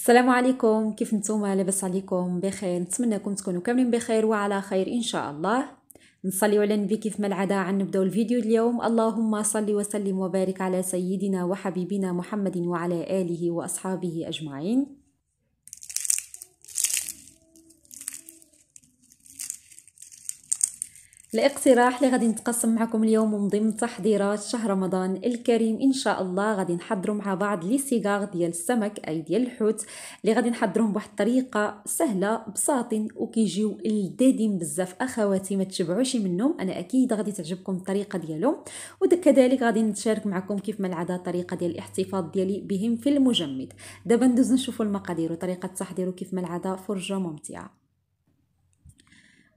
السلام عليكم كيف نتوما لاباس عليكم بخير نتمنىكم تكونوا كاملين بخير وعلى خير ان شاء الله نصلي على النبي كيف ما العاده عن نبداو الفيديو اليوم اللهم صل وسلم وبارك على سيدنا وحبيبنا محمد وعلى اله واصحابه اجمعين الاقتراح اللي غادي نتقاسم معكم اليوم من ضمن تحضيرات شهر رمضان الكريم ان شاء الله غادي نحضروا مع بعض لي سيغار ديال السمك اي ديال الحوت اللي غادي نحضرهم بواحد الطريقه سهله بساطين وكيجيو لذيذين بزاف اخواتي ما تشبعوش منهم انا اكيد غادي تعجبكم الطريقه ديالهم وكذلك غادي نتشارك معكم كيف ما العاده الطريقه ديال الاحتفاظ ديالي بهم في المجمد دابا ندوز نشوفوا المقادير وطريقه التحضير وكيف ما العاده فرجه ممتعه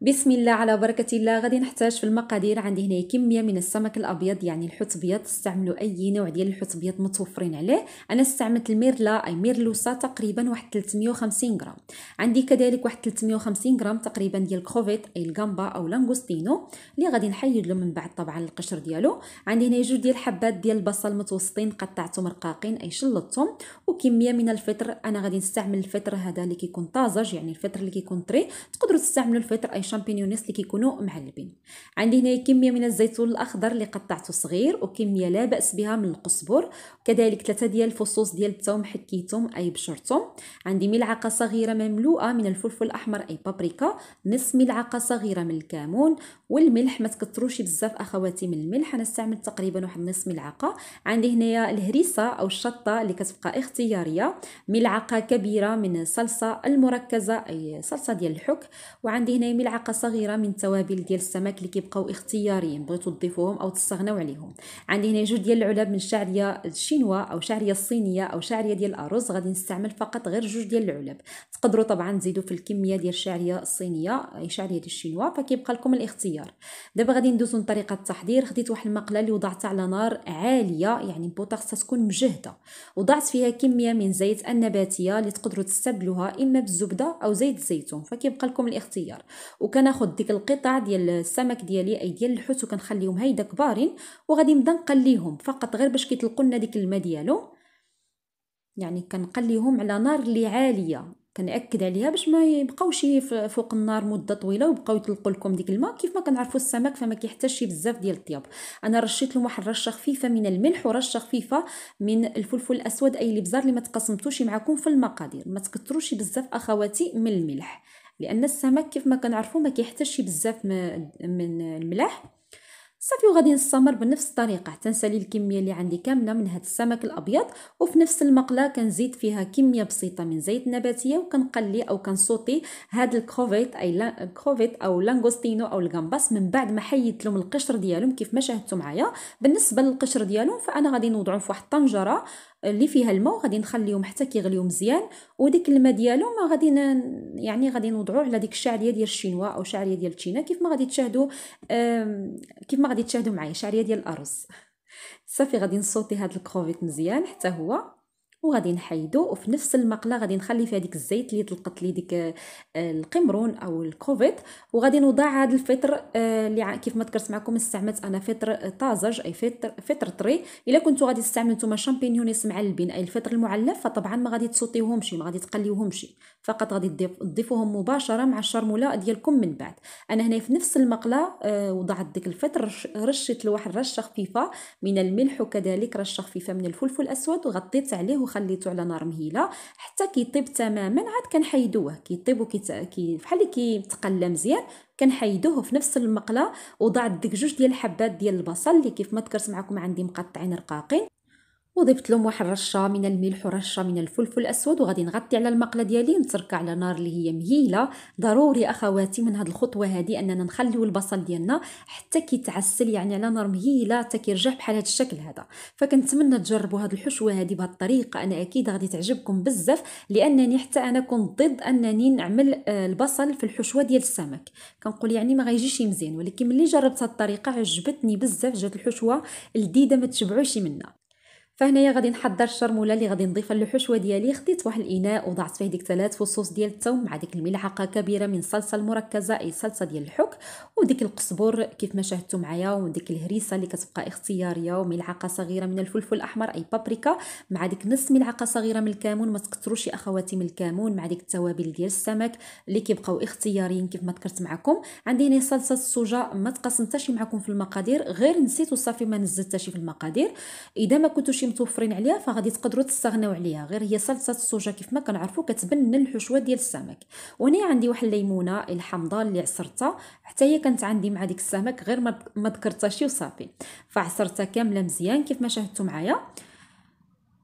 بسم الله على بركة الله غادي نحتاج في المقادير عندي هنا كمية من السمك الأبيض يعني الحوت أبيض استعملوا أي نوع ديال الحوت أبيض متوفرين عليه أنا استعملت الميرلا أي ميرلوسا تقريبا واحد 350 غرام عندي كذلك واحد 350 غرام تقريبا ديال الكروفيت أي الجامبا أو لانغوستينو اللي غادي نحيد له من بعد طبعا القشر ديالو عندي هنا جوج ديال حبات ديال البصل متوسطين قطعتهم رقاقين أي شلطتهم وكمية من الفطر أنا غادي نستعمل الفطر هذا اللي كيكون طازج يعني الفطر اللي كيكون طري تقدروا تستعملوا الفطر أي الشامبينيونيس اللي كيكونوا معلبين عندي هنا كميه من الزيتون الاخضر اللي قطعته صغير وكميه لا باس بها من القزبر كذلك ثلاثه ديال الفصوص ديال الثوم حكيتهم اي بشرتهم عندي ملعقه صغيره مملوءه من الفلفل الاحمر اي بابريكا نص ملعقه صغيره من الكمون والملح ما تكثروش بزاف اخواتي من الملح انا استعملت تقريبا واحد نص ملعقه عندي هنايا الهريسه او الشطه اللي كتبقى اختياريه ملعقه كبيره من الصلصه المركزه اي صلصه ديال الحك وعندي هنا ملعقه ملعقه صغيره من التوابل ديال السمك اللي كيبقاو اختياريين بغيتو تضيفوهم او تستغناو عليهم عندي هنا جوج ديال العلب من الشعريه الشينوا او شعريه الصينيه او شعريه ديال الارز غادي نستعمل فقط غير جوج ديال العلب تقدروا طبعا تزيدوا في الكميه ديال الشعريه الصينيه اي شعريه ديال الشينوا فكيبقى لكم الاختيار دابا غادي ندوزو لطريقه التحضير خديت واحد المقله اللي وضعتها على نار عاليه يعني البوطه خصها تكون مجهده وضعت فيها كميه من زيت النباتيه اللي تقدروا تستبدلوها اما بالزبده او زيت الزيتون فكيبقى لكم الاختيار وكناخد ديك القطع ديال السمك ديالي اي ديال الحوت وكنخليهم هايدا كبارين وغادي نبدا نقليهم فقط غير باش كيطلقوا لنا ديك الماء ديالو يعني كنقليهم على نار اللي عاليه كنأكد عليها باش ما يبقاوش فوق النار مده طويله وبقاو يطلقوا لكم ديك الماء كيف ما كنعرفوا السمك فما كيحتاجش بزاف ديال الطياب انا رشيت لهم واحد رشه خفيفه من الملح ورشه خفيفه من الفلفل الاسود اي الابزار اللي ما تقسمتوش معكم في المقادير ما تكثروش بزاف اخواتي من الملح لان السمك كيف ما كنعرفوا ما كيحتاجش بزاف من الملح صافي وغادي نستمر بنفس الطريقه تنسالي الكميه اللي عندي كامله من هذا السمك الابيض وفي نفس المقله كنزيد فيها كميه بسيطه من زيت نباتيه وكنقلي او كنصوتي هاد الكروفيت اي الكروفيت او لانغوستينو او الجامباس من بعد ما حيدت لهم القشر ديالهم كيف ما شاهدتوا معايا بالنسبه للقشر ديالهم فانا غادي نوضعهم في واحد الطنجره اللي فيها الماء وغادي نخليهم حتى كيغليو مزيان وديك الماء ديالهم غادي يعني غادي نوضعوه على ديك الشعريه ديال الشينوا او شعريه ديال التشينا كيف ما غادي تشاهدوا كيف ما غادي تشاهدوا معايا شعريه ديال الارز صافي غادي نصوتي هاد الكروفيت مزيان حتى هو وغادي نحيدو وفي نفس المقله غادي نخلي فيها ديك الزيت اللي طلقت لي ديك آه، القمرون او الكوفيت وغادي نوضع هاد الفطر آه، اللي كيف ما ذكرت معكم استعملت انا فطر آه، طازج اي فطر فطر طري الا كنتو غادي تستعملوا نتوما شامبينيونيس معلبين اي الفطر المعلف فطبعا ما غادي تسوطيوهمش ما غادي تقليوهمش فقط غادي تضيفوهم مباشره مع الشرموله ديالكم من بعد انا هنا في نفس المقله وضعت ديك الفطر رشيت لواحد رشه خفيفه من الملح وكذلك رشه خفيفه من الفلفل الاسود وغطيت عليه خليته على نار مهيله حتى كيطيب تماما عاد كنحيدوه كيطيب بحال اللي كيتقلى مزيان كنحيدوه في نفس المقله وضعت ديك جوج ديال الحبات ديال البصل اللي كيف ما ذكرت معكم عندي مقطعين رقاقين وضفت لهم واحد رشه من الملح ورشه من الفلفل الاسود وغادي نغطي على المقله ديالي نتركها على نار اللي هي مهيله ضروري اخواتي من هاد الخطوه هادي اننا نخليو البصل ديالنا حتى كيتعسل يعني على نار مهيله حتى كيرجع بحال هاد الشكل هذا فكنتمنى تجربوا هاد الحشوه هادي بهاد الطريقه انا اكيد غادي تعجبكم بزاف لانني حتى انا كنت ضد انني نعمل آه، البصل في الحشوه ديال السمك كنقول يعني ما غيجيش مزيان ولكن ملي جربت هاد الطريقه عجبتني بزاف جات الحشوه لذيذه ما تشبعوش منها فهنايا غادي نحضر الشرموله اللي غادي نضيفها للحشوه ديالي خديت واحد الاناء وضعت فيه ديك ثلاث فصوص ديال الثوم مع ديك الملعقه كبيره من الصلصه المركزه اي صلصه ديال الحك وديك القزبر كيف ما شاهدتوا معايا وديك الهريسه اللي كتبقى اختياريه وملعقه صغيره من الفلفل الاحمر اي بابريكا مع ديك نص ملعقه صغيره من الكمون ما تكثروش اخواتي من الكمون مع ديك التوابل ديال السمك اللي كيبقاو اختياريين كيف ما ذكرت معكم عندي هنا صلصه السوجه ما تقاسمتهاش معكم في المقادير غير نسيت وصافي ما نزلتهاش في المقادير اذا ما كنتوش ماشي متوفرين عليها فغادي تقدروا تستغناو عليها غير هي صلصه السوجه كيف ما كنعرفوا كتبنن الحشوه ديال السمك وهنا عندي واحد الليمونه الحامضه اللي عصرتها حتى هي كانت عندي مع ديك السمك غير ما ما ذكرتهاش وصافي فعصرتها كامله مزيان كيف ما شاهدتوا معايا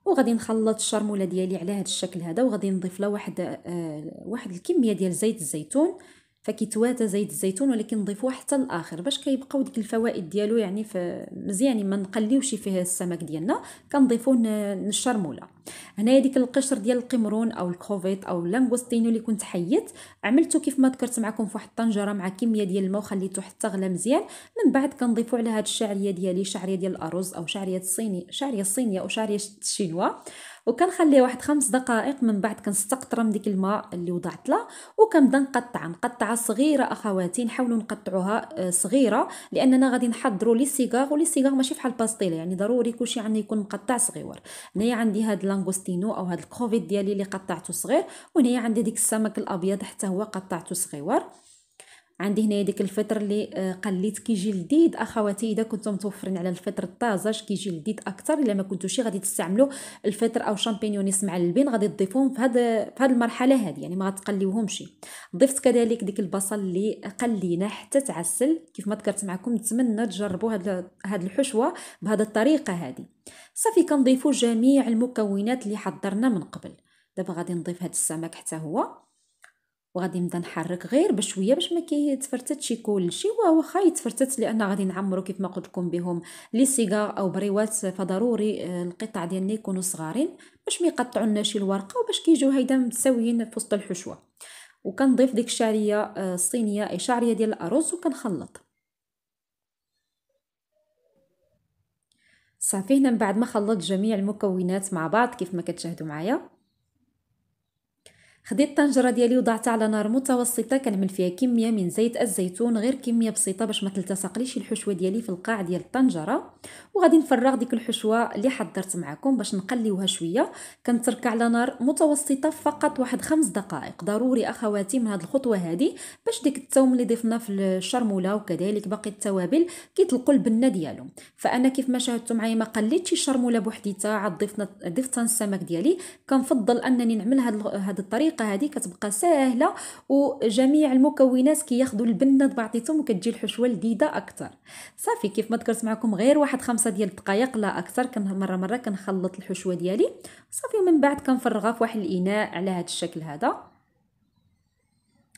وغادي نخلط الشرموله ديالي على هذا الشكل هذا وغادي نضيف له واحد آه واحد الكميه ديال زيت الزيتون فكيتواتى زيت الزيتون ولكن نضيفوه حتى الاخر باش كيبقاو ديك الفوائد ديالو يعني مزيان مزيانين ما نقليوش فيه السمك ديالنا كنضيفوه الشرموله هنايا ديك القشر ديال القمرون او الكوفيت او لانغوستينو اللي كنت حيت عملته كيف ما ذكرت معكم في واحد الطنجره مع كميه ديال الماء وخليته حتى غلا مزيان من بعد كنضيفو على هاد الشعريه ديالي شعريه ديال الارز او شعريه الصيني شعريه الصينيه او شعريه الشينوا وكنخليه واحد خمس دقائق من بعد كنستقطر من ديك الماء اللي وضعت له وكنبدا نقطع مقطعه صغيره اخواتي نحاولوا نقطعوها آه، صغيره لاننا غادي نحضروا لي سيغار ولي سيغار ماشي بحال الباستيل يعني ضروري كلشي عندنا يعني يكون مقطع صغيور هنايا عندي هاد لانغوستينو او هاد الكوفيد ديالي اللي قطعته صغير وهنايا عندي ديك السمك الابيض حتى هو قطعته صغيور عندي هنايا ديك الفطر اللي آه، قليت كيجي لذيذ اخواتي اذا كنتم متوفرين على الفطر الطازج كيجي لذيذ اكثر الا ما كنتوش غادي تستعملوا الفطر او شامبينيونيس معلبين غادي تضيفوهم في هاد في هاد المرحله هذه يعني ما غتقليوهمش ضفت كذلك ديك البصل اللي قلينا حتى تعسل كيف ما ذكرت معكم نتمنى تجربوا هاد هاد الحشوه بهذه الطريقه هذه صافي كنضيفوا جميع المكونات اللي حضرنا من قبل دابا غادي نضيف هاد السمك حتى هو وغادي نبدا نحرك غير بشويه باش ما كيتفرتتش كلشي واخا يتفرتت لان غادي نعمرو كيف ما قلت لكم بهم لي سيغار او بريوات فضروري آه، القطع ديالنا يكونوا صغارين باش ما يقطعوا لنا شي الورقه وباش كيجيو هيدا متساويين في وسط الحشوه وكنضيف ديك الشعريه آه، الصينيه اي شعريه ديال الارز وكنخلط صافي هنا من بعد ما خلطت جميع المكونات مع بعض كيف ما كتشاهدوا معايا خديت الطنجره ديالي وضعتها على نار متوسطه كنعمل فيها كميه من زيت الزيتون غير كميه بسيطه باش ما تلتصقليش الحشوه ديالي في القاع ديال الطنجره وغادي نفرغ ديك الحشوه اللي حضرت معكم باش نقليوها شويه كنترك على نار متوسطه فقط واحد خمس دقائق ضروري اخواتي من هاد الخطوه هادي باش ديك التوم اللي ضفنا في الشرموله وكذلك باقي التوابل كيطلقوا البنه ديالهم فانا كيف ما شاهدتوا معايا ما قليتش الشرموله بوحديتها عاد ضفنا ضفت السمك ديالي كنفضل انني نعمل هاد هاد الطريقه الطريقه هذه كتبقى سهله وجميع المكونات كياخذوا البنه بعضيتهم وكتجي الحشوه لذيذه اكثر صافي كيف ما ذكرت معكم غير واحد خمسة ديال الدقائق لا اكثر كن مره مره كنخلط الحشوه ديالي صافي ومن بعد كنفرغها في واحد الاناء على هذا الشكل هذا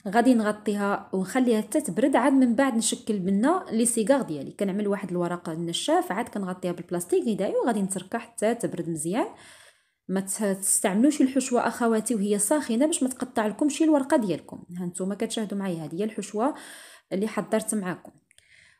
غادي نغطيها ونخليها حتى تبرد عاد من بعد نشكل منها لي سيغار ديالي كنعمل واحد الورقه النشاف عاد كنغطيها بالبلاستيك غذائي وغادي نتركها حتى تبرد مزيان ما تستعملوش الحشوه اخواتي وهي ساخنه باش ما تقطع لكمش الورقه ديالكم ها نتوما كتشاهدوا معايا هذه هي الحشوه اللي حضرت معاكم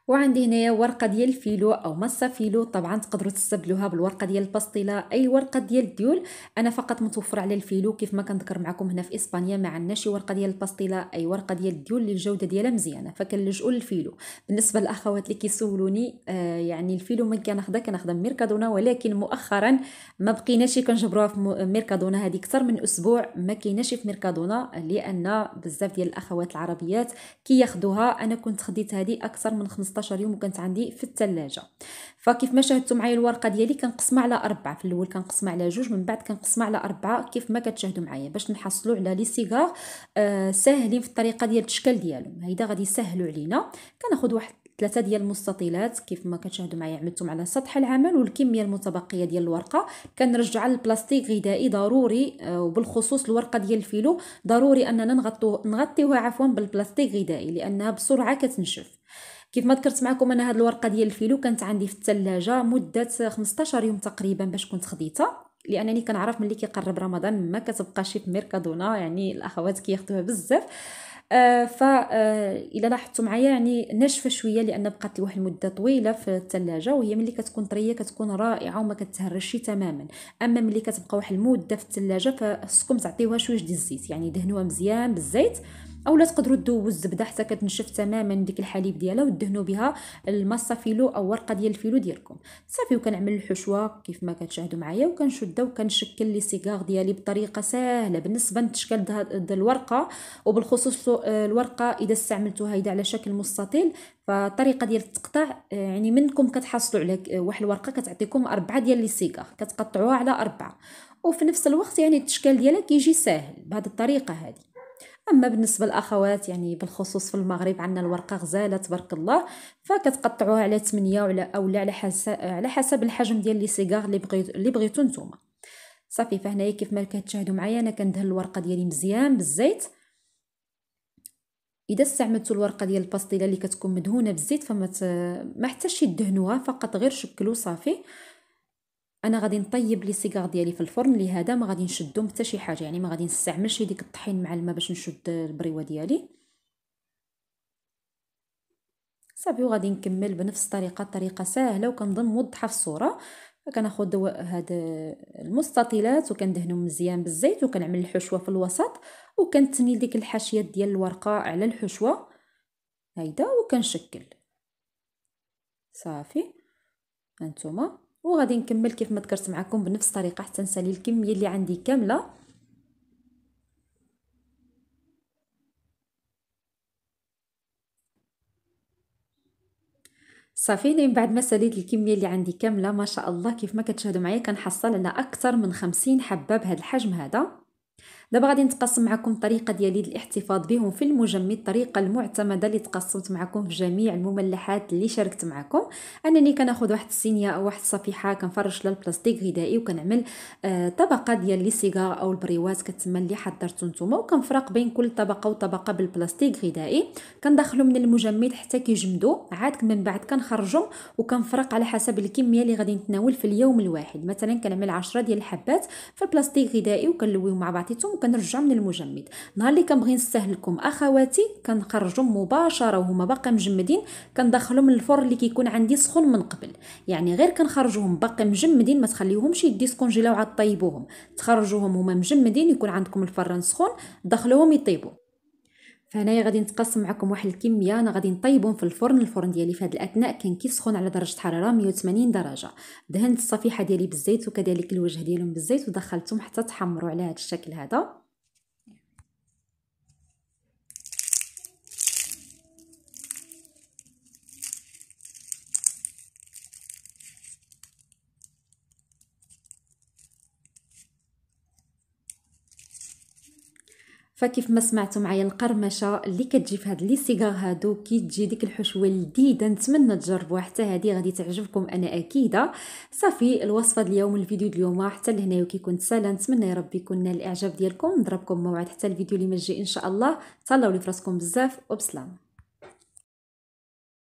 وعندي هنايا ورقه ديال الفيلو او مصه فيلو طبعا تقدروا تستبدلوها بالورقه ديال الباستيلا اي ورقه ديال الديول انا فقط متوفر على الفيلو كيف ما كنذكر معكم هنا في اسبانيا ما عندناش ورقه ديال الباستيلا اي ورقه ديال الديول اللي الجوده ديالها مزيانه فكنلجؤوا للفيلو بالنسبه للاخوات اللي كيسولوني آه يعني الفيلو من كناخذها كنخدم ميركادونا ولكن مؤخرا ما بقيناش كنجبروها في ميركادونا هذه اكثر من اسبوع ما كايناش في ميركادونا لان بزاف ديال الاخوات العربيات كياخذوها انا كنت خديت هذه اكثر من 15 15 يوم وكانت عندي في الثلاجه فكيف ما شاهدتوا معايا الورقه ديالي كنقسمها على أربعة في الاول كنقسمها على جوج من بعد كنقسمها على أربعة كيف ما كتشاهدوا معايا باش نحصلوا على لي سيغار آه ساهلين في الطريقه ديال الشكل ديالهم هيدا غادي يسهلوا علينا كناخذ واحد ثلاثة ديال المستطيلات كيف ما كتشاهدوا معايا عملتهم على سطح العمل والكمية المتبقية ديال الورقة كنرجع البلاستيك غذائي ضروري آه، وبالخصوص الورقة ديال الفيلو ضروري أننا نغطوها عفوا بالبلاستيك غذائي لأنها بسرعة كتنشف كيف ما ذكرت معكم انا هاد الورقه ديال الفيلو كانت عندي في الثلاجه مده 15 يوم تقريبا باش كنت خديتها لانني كنعرف ملي كيقرب رمضان ما كتبقاش في ميركادونا يعني الاخوات كياخذوها بزاف آه ف آه، الا لاحظتوا معايا يعني ناشفه شويه لان بقات واحد المده طويله في الثلاجه وهي ملي كتكون طريه كتكون رائعه وما كتهرشي تماما اما ملي كتبقى واحد المده في الثلاجه فخصكم تعطيوها شويه ديال الزيت يعني دهنوها مزيان بالزيت او لا تقدروا تذوبوا الزبده حتى كتنشف تماما ديك الحليب ديالها ودهنوا بها الماسة فيلو او ورقه ديال الفيلو ديالكم صافي وكنعمل الحشوه كيف ما كتشاهدوا معايا وكنشدها وكنشكل لي سيغار ديالي بطريقه سهله بالنسبه لتشكيل الورقه وبالخصوص آه، الورقه اذا استعملتوها اذا على شكل مستطيل فالطريقه ديال التقطاع آه، يعني منكم كتحصلوا على واحد الورقه كتعطيكم اربعه ديال لي سيغار كتقطعوها على اربعه وفي نفس الوقت يعني التشكيل ديالها كيجي ساهل بهذه الطريقه هذه اما بالنسبه للاخوات يعني بالخصوص في المغرب عندنا الورقه غزاله تبارك الله فكتقطعوها على 8 ولا اولا على حسب على حسب الحجم ديال لي سيغار اللي بغيتو اللي بغيتو نتوما صافي فهنايا كيف ما كتشاهدوا معايا انا كندهن الورقه ديالي مزيان بالزيت اذا استعملتوا الورقه ديال الباستيله اللي كتكون مدهونه بالزيت فما ما حتى شي دهنوها فقط غير شكلوا صافي انا غادي نطيب لي سيغار ديالي في الفرن لهذا ما غادي نشدهم حتى شي حاجه يعني ما غادي نستعملش ديك الطحين مع الماء باش نشد البريوه ديالي صافي وغادي نكمل بنفس الطريقه طريقه سهله وكنظن موضحه في الصوره كناخذ هاد المستطيلات وكندهنهم مزيان بالزيت وكنعمل الحشوه في الوسط وكنتني ديك الحاشيات ديال الورقه على الحشوه هيدا وكنشكل صافي هانتوما وغادي نكمل كيف ما ذكرت معكم بنفس الطريقه حتى نسالي الكميه اللي عندي كامله صافي من بعد ما ساليت الكميه اللي عندي كامله ما شاء الله كيف ما كتشاهدوا معايا كنحصل على اكثر من خمسين حبه بهذا الحجم هذا دابا غادي نتقاسم معكم الطريقه ديالي للاحتفاظ بهم في المجمد الطريقه المعتمده اللي تقسمت معكم في جميع المملحات اللي شاركت معكم انني كناخذ واحد السينيه او واحد الصفيحه كنفرش لها البلاستيك غذائي وكنعمل آه طبقه ديال لي سيغار او البريوات كتسمى اللي حضرتو نتوما وكنفرق بين كل طبقه وطبقه بالبلاستيك غذائي كندخلو من المجمد حتى كيجمدوا عاد من بعد كنخرجهم وكنفرق على حسب الكميه اللي غادي نتناول في اليوم الواحد مثلا كنعمل 10 ديال الحبات في البلاستيك غذائي وكنلويهم مع بعضيتهم وكنرجع من المجمد نهار اللي كنبغي نستهل اخواتي كنخرجهم مباشره وهما باقا مجمدين كندخلهم للفرن اللي كيكون عندي سخون من قبل يعني غير كنخرجوهم باقي مجمدين ما تخليوهمش يديسكونجيلاو عاد طيبوهم تخرجوهم هما مجمدين يكون عندكم الفرن سخون دخلوهم يطيبوا فهنايا غادي نتقاسم معكم واحد الكميه انا غادي نطيبهم في الفرن الفرن ديالي في هذا الاثناء كان كيسخن على درجه حراره 180 درجه دهنت الصفيحه ديالي بالزيت وكذلك الوجه ديالهم بالزيت ودخلتهم حتى تحمروا على هذا الشكل هذا فكيف ما سمعتوا معايا القرمشه اللي كتجي في هاد لي سيغار هادو كي تجي ديك الحشوه لذيذه نتمنى تجربوها حتى هادي غادي تعجبكم انا اكيده صافي الوصفه اليوم الفيديو اليوم حتى لهنا وكيكون سالا نتمنى يا ربي يكون نال الاعجاب ديالكم نضربكم موعد حتى الفيديو اللي مجي ان شاء الله تهلاو لي فراسكم بزاف وبسلام